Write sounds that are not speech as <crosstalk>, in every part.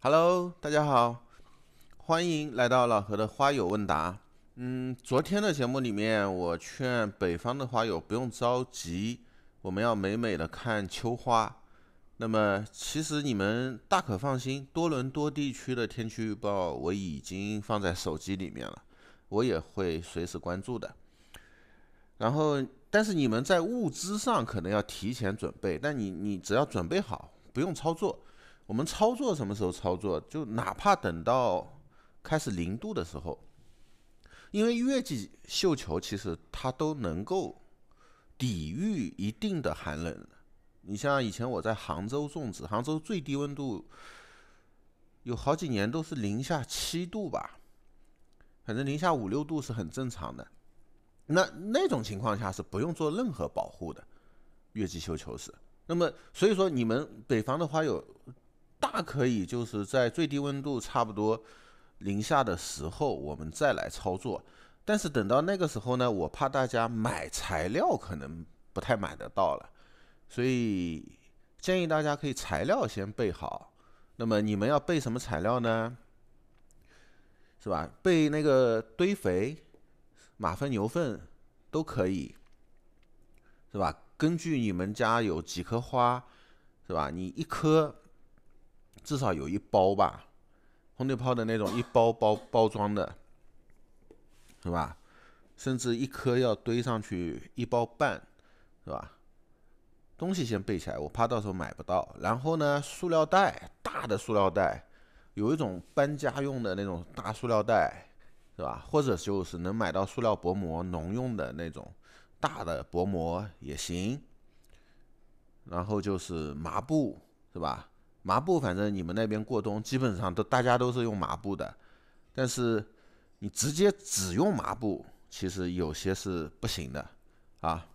Hello，大家好，欢迎来到老何的花友问答。嗯，昨天的节目里面，我劝北方的花友不用着急，我们要美美的看秋花。那么，其实你们大可放心，多伦多地区的天气预报我已经放在手机里面了，我也会随时关注的。然后，但是你们在物资上可能要提前准备，但你你只要准备好，不用操作。我们操作什么时候操作？就哪怕等到开始零度的时候，因为月季绣球其实它都能够抵御一定的寒冷。你像以前我在杭州种植，杭州最低温度有好几年都是零下七度吧，反正零下五六度是很正常的。那那种情况下是不用做任何保护的，月季绣球是。那么所以说你们北方的花友。大可以就是在最低温度差不多零下的时候，我们再来操作。但是等到那个时候呢，我怕大家买材料可能不太买得到了，所以建议大家可以材料先备好。那么你们要备什么材料呢？是吧？备那个堆肥、马粪、牛粪都可以，是吧？根据你们家有几棵花，是吧？你一棵。至少有一包吧，红绿炮的那种一包包包装的，是吧？甚至一颗要堆上去一包半，是吧？东西先备起来，我怕到时候买不到。然后呢，塑料袋大的塑料袋，有一种搬家用的那种大塑料袋，是吧？或者就是能买到塑料薄膜，农用的那种大的薄膜也行。然后就是麻布，是吧？麻布，反正你们那边过冬基本上都大家都是用麻布的，但是你直接只用麻布，其实有些是不行的啊。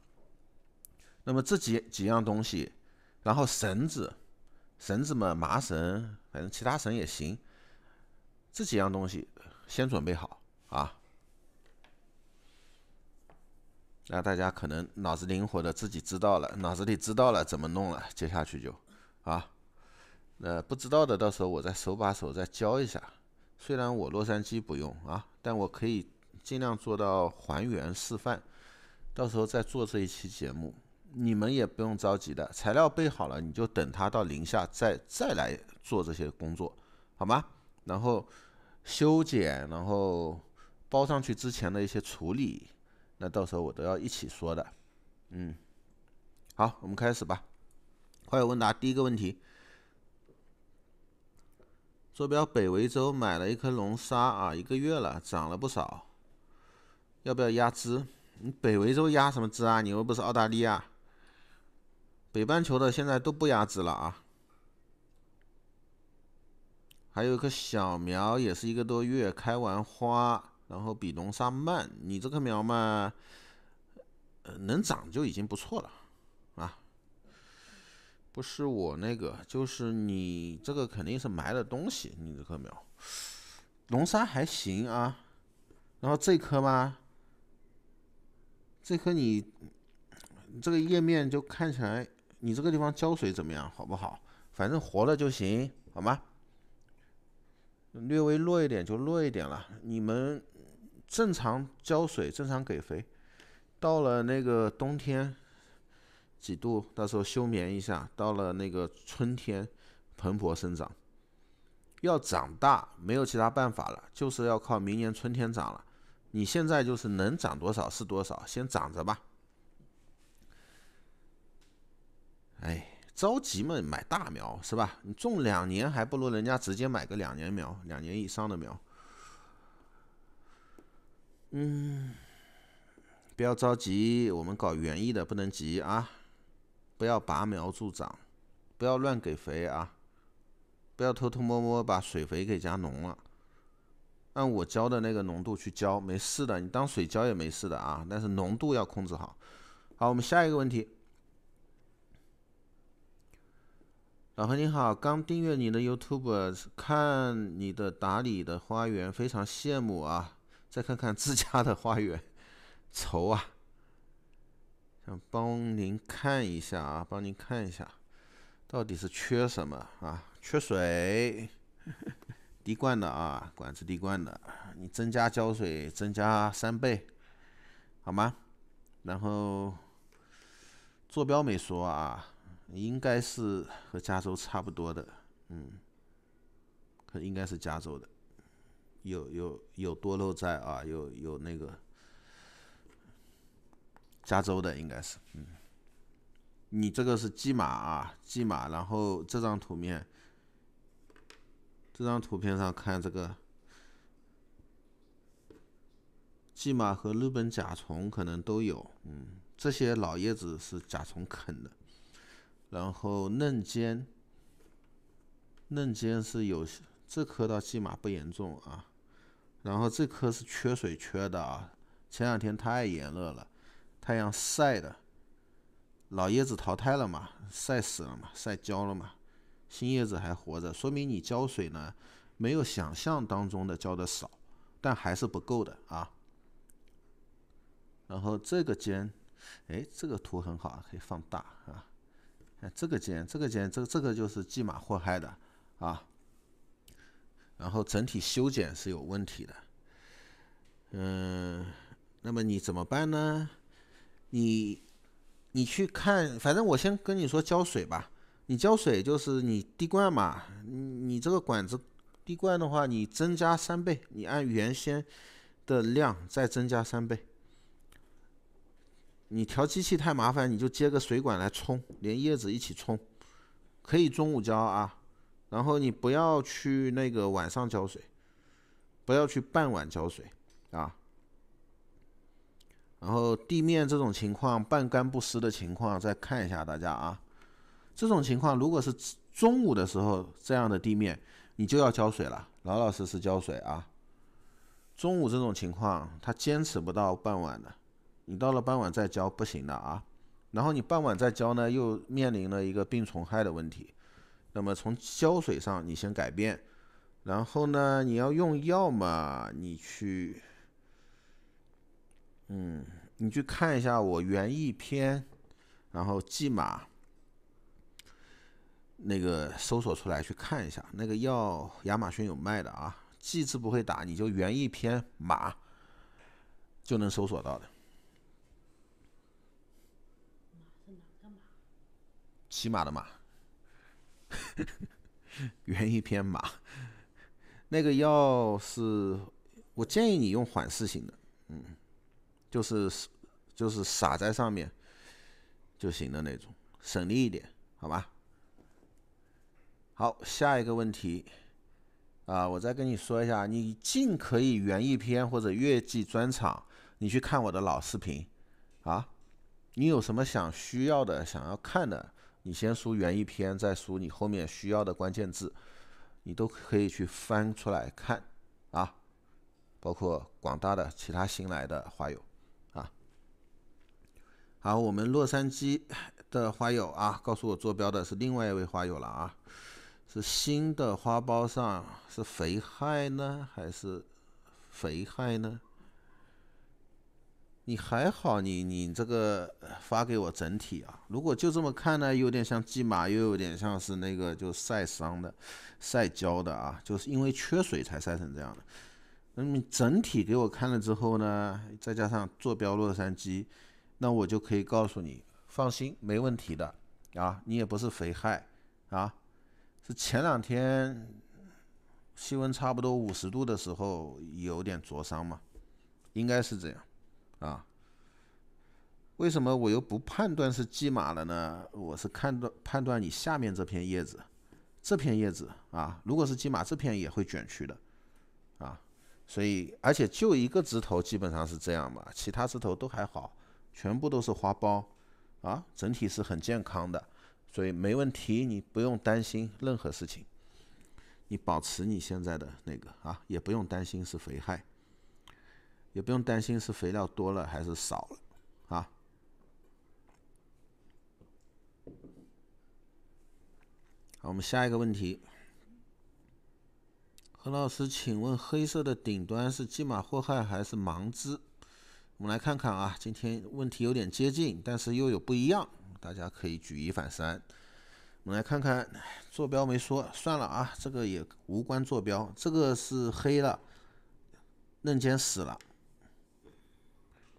那么这几几样东西，然后绳子，绳子嘛，麻绳，反正其他绳也行，这几样东西先准备好啊。那大家可能脑子灵活的自己知道了，脑子里知道了怎么弄了，接下去就啊。呃，不知道的，到时候我再手把手再教一下。虽然我洛杉矶不用啊，但我可以尽量做到还原示范。到时候再做这一期节目，你们也不用着急的。材料备好了，你就等它到零下再再来做这些工作，好吗？然后修剪，然后包上去之前的一些处理，那到时候我都要一起说的。嗯，好，我们开始吧。快问答，第一个问题。坐标北维州买了一颗龙沙啊，一个月了，涨了不少。要不要压枝？你北维州压什么枝啊？你又不是澳大利亚，北半球的现在都不压枝了啊。还有一棵小苗，也是一个多月，开完花，然后比龙沙慢。你这棵苗嘛，能长就已经不错了。不是我那个，就是你这个肯定是埋了东西。你这棵苗，龙沙还行啊。然后这棵吗？这棵你这个叶面就看起来，你这个地方浇水怎么样，好不好？反正活了就行，好吗？略微弱一点就弱一点了。你们正常浇水，正常给肥。到了那个冬天。几度？到时候休眠一下，到了那个春天，蓬勃生长，要长大没有其他办法了，就是要靠明年春天长了。你现在就是能长多少是多少，先长着吧。哎，着急嘛，买大苗是吧？你种两年还不如人家直接买个两年苗、两年以上的苗。嗯，不要着急，我们搞园艺的不能急啊。不要拔苗助长，不要乱给肥啊，不要偷偷摸摸把水肥给加浓了，按我教的那个浓度去浇，没事的，你当水浇也没事的啊，但是浓度要控制好。好，我们下一个问题。老何你好，刚订阅你的 YouTube，看你的打理的花园非常羡慕啊，再看看自家的花园，愁啊。想帮您看一下啊，帮您看一下，到底是缺什么啊？缺水，<laughs> 滴灌的啊，管子滴灌的，你增加浇水，增加三倍，好吗？然后坐标没说啊，应该是和加州差不多的，嗯，可应该是加州的，有有有多肉在啊，有有那个。加州的应该是，嗯，你这个是蓟马啊，蓟马。然后这张图片，这张图片上看，这个蓟马和日本甲虫可能都有，嗯，这些老叶子是甲虫啃的。然后嫩尖，嫩尖是有，这棵到蓟马不严重啊。然后这棵是缺水缺的啊，前两天太炎热了。太阳晒的，老叶子淘汰了嘛，晒死了嘛，晒焦了嘛，新叶子还活着，说明你浇水呢没有想象当中的浇的少，但还是不够的啊。然后这个尖，哎，这个图很好，可以放大啊。这个尖，这个尖，这个这个就是蓟马祸害的啊。然后整体修剪是有问题的，嗯，那么你怎么办呢？你你去看，反正我先跟你说浇水吧。你浇水就是你滴灌嘛，你你这个管子滴灌的话，你增加三倍，你按原先的量再增加三倍。你调机器太麻烦，你就接个水管来冲，连叶子一起冲。可以中午浇啊，然后你不要去那个晚上浇水，不要去傍晚浇水啊。然后地面这种情况半干不湿的情况，再看一下大家啊，这种情况如果是中午的时候这样的地面，你就要浇水了，老老实实浇水啊。中午这种情况，它坚持不到傍晚的，你到了傍晚再浇不行的啊。然后你傍晚再浇呢，又面临了一个病虫害的问题。那么从浇水上你先改变，然后呢你要用药嘛，你去。嗯，你去看一下我园艺篇，然后骥马那个搜索出来去看一下。那个药亚马逊有卖的啊，骥字不会打，你就园艺篇马就能搜索到的。骑马的马。<laughs> 园艺篇马，那个药是，我建议你用缓释型的，嗯。就是就是撒在上面就行的那种，省力一点，好吧？好，下一个问题啊，我再跟你说一下，你尽可以园艺篇或者月季专场，你去看我的老视频啊。你有什么想需要的、想要看的，你先输园艺篇，再输你后面需要的关键字，你都可以去翻出来看啊。包括广大的其他新来的花友。好，我们洛杉矶的花友啊，告诉我坐标的是另外一位花友了啊，是新的花苞上是肥害呢还是肥害呢？你还好你你这个发给我整体啊，如果就这么看呢，有点像蓟马，又有点像是那个就晒伤的、晒焦的啊，就是因为缺水才晒成这样的。那你整体给我看了之后呢，再加上坐标洛杉矶。那我就可以告诉你，放心，没问题的，啊，你也不是肥害，啊，是前两天气温差不多五十度的时候有点灼伤嘛，应该是这样，啊，为什么我又不判断是蓟马了呢？我是判断判断你下面这片叶子，这片叶子啊，如果是蓟马，这片也会卷曲的，啊，所以而且就一个枝头基本上是这样嘛，其他枝头都还好。全部都是花苞，啊，整体是很健康的，所以没问题，你不用担心任何事情。你保持你现在的那个啊，也不用担心是肥害，也不用担心是肥料多了还是少了，啊。好，我们下一个问题，何老师，请问黑色的顶端是蓟马祸害还是盲枝？我们来看看啊，今天问题有点接近，但是又有不一样，大家可以举一反三。我们来看看坐标没说，算了啊，这个也无关坐标。这个是黑了，嫩尖死了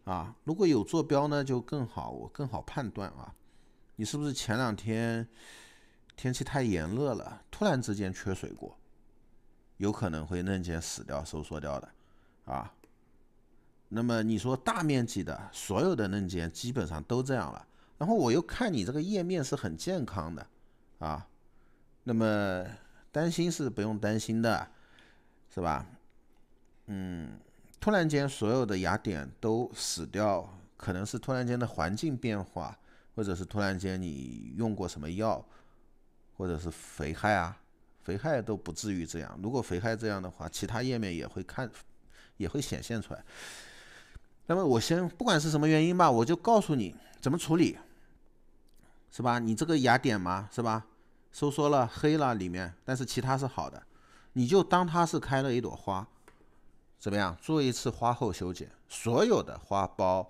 啊。如果有坐标呢，就更好，我更好判断啊。你是不是前两天天气太炎热了，突然之间缺水过，有可能会嫩尖死掉、收缩掉的啊？那么你说大面积的所有的嫩尖基本上都这样了，然后我又看你这个叶面是很健康的，啊，那么担心是不用担心的，是吧？嗯，突然间所有的芽点都死掉，可能是突然间的环境变化，或者是突然间你用过什么药，或者是肥害啊，肥害都不至于这样。如果肥害这样的话，其他页面也会看，也会显现出来。那么我先不管是什么原因吧，我就告诉你怎么处理，是吧？你这个芽点嘛，是吧？收缩了、黑了里面，但是其他是好的，你就当它是开了一朵花，怎么样？做一次花后修剪，所有的花苞，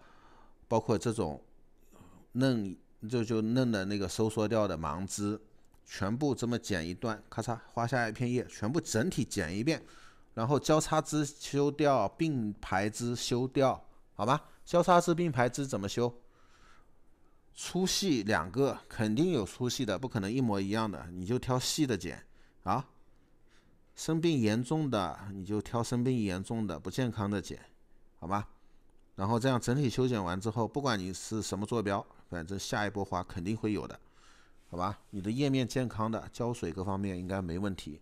包括这种嫩，就就嫩的那个收缩掉的盲枝，全部这么剪一段，咔嚓，花下一片叶，全部整体剪一遍，然后交叉枝修掉，并排枝修掉。好吧，交叉枝、并排枝怎么修？粗细两个肯定有粗细的，不可能一模一样的，你就挑细的剪啊。生病严重的，你就挑生病严重的、不健康的剪，好吧？然后这样整体修剪完之后，不管你是什么坐标，反正下一波花肯定会有的，好吧？你的叶面健康的，浇水各方面应该没问题。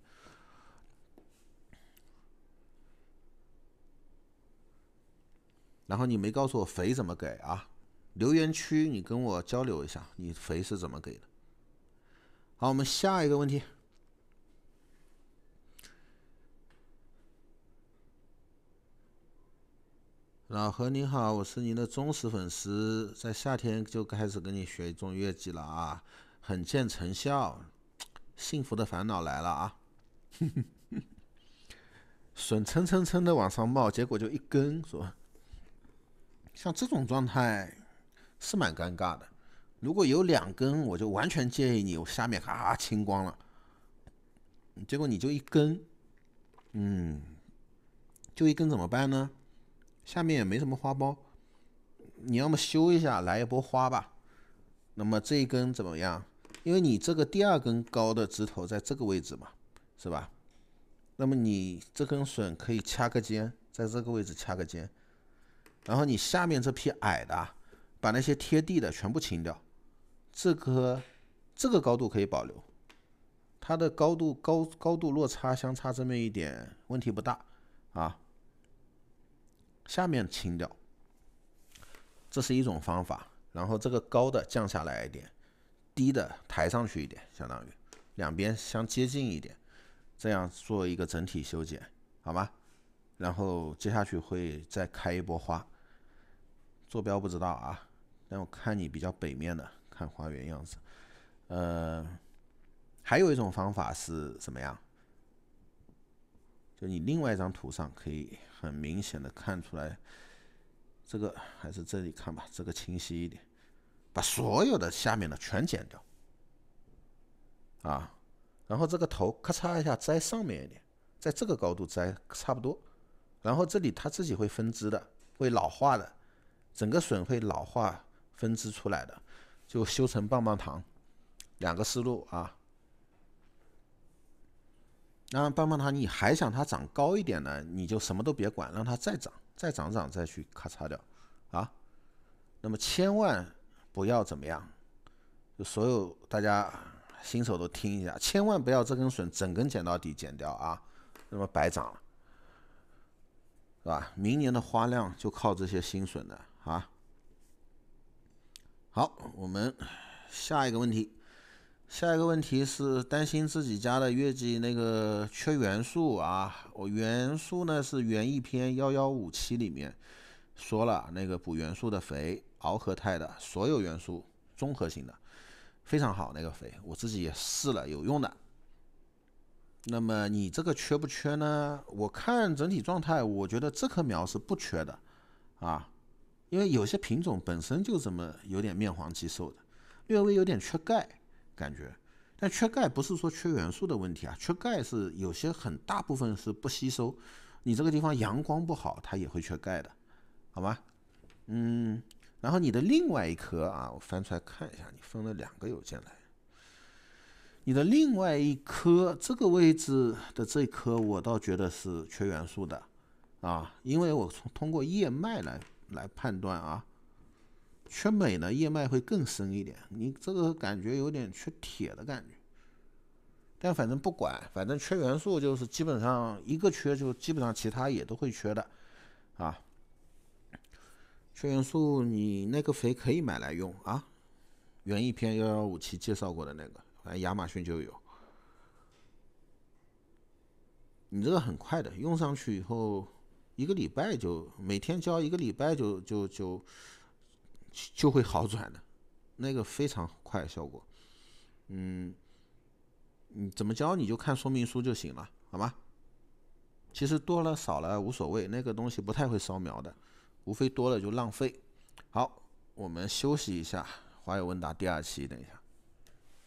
然后你没告诉我肥怎么给啊？留言区你跟我交流一下，你肥是怎么给的？好，我们下一个问题。老何你好，我是您的忠实粉丝，在夏天就开始跟你学种月季了啊，很见成效。幸福的烦恼来了啊，笋 <laughs> 蹭蹭蹭的往上冒，结果就一根是吧？像这种状态是蛮尴尬的。如果有两根，我就完全建议你，我下面啊清光了，结果你就一根，嗯，就一根怎么办呢？下面也没什么花苞，你要么修一下，来一波花吧。那么这一根怎么样？因为你这个第二根高的枝头在这个位置嘛，是吧？那么你这根笋可以掐个尖，在这个位置掐个尖。然后你下面这批矮的，把那些贴地的全部清掉，这个这个高度可以保留，它的高度高高度落差相差这么一点问题不大啊。下面清掉，这是一种方法。然后这个高的降下来一点，低的抬上去一点，相当于两边相接近一点，这样做一个整体修剪好吗？然后接下去会再开一波花。坐标不知道啊，但我看你比较北面的，看花园样子。呃，还有一种方法是什么样？就你另外一张图上可以很明显的看出来，这个还是这里看吧，这个清晰一点。把所有的下面的全剪掉，啊，然后这个头咔嚓一下摘上面一点，在这个高度摘差不多，然后这里它自己会分支的，会老化的。整个笋会老化分支出来的，就修成棒棒糖，两个思路啊。那棒棒糖你还想它长高一点呢，你就什么都别管，让它再长，再长长再去咔嚓掉，啊。那么千万不要怎么样，就所有大家新手都听一下，千万不要这根笋整根剪到底剪掉啊，那么白长了，是吧？明年的花量就靠这些新笋的。啊，好，我们下一个问题，下一个问题是担心自己家的月季那个缺元素啊。我元素呢是园艺篇幺幺五七里面说了那个补元素的肥，螯合态的所有元素综合型的，非常好那个肥，我自己也试了有用的。那么你这个缺不缺呢？我看整体状态，我觉得这棵苗是不缺的啊。因为有些品种本身就这么有点面黄肌瘦的，略微有点缺钙感觉。但缺钙不是说缺元素的问题啊，缺钙是有些很大部分是不吸收。你这个地方阳光不好，它也会缺钙的，好吗？嗯，然后你的另外一颗啊，我翻出来看一下，你分了两个邮件来。你的另外一颗，这个位置的这颗，我倒觉得是缺元素的啊，因为我从通过叶脉来。来判断啊，缺镁呢，叶脉会更深一点。你这个感觉有点缺铁的感觉，但反正不管，反正缺元素就是基本上一个缺就基本上其他也都会缺的啊。缺元素，你那个肥可以买来用啊。园艺篇幺幺五七介绍过的那个，反正亚马逊就有。你这个很快的，用上去以后。一个礼拜就每天教一个礼拜就就就就会好转的，那个非常快效果。嗯，你怎么教你就看说明书就行了，好吗？其实多了少了无所谓，那个东西不太会烧苗的，无非多了就浪费。好，我们休息一下，华友问答第二期，等一下。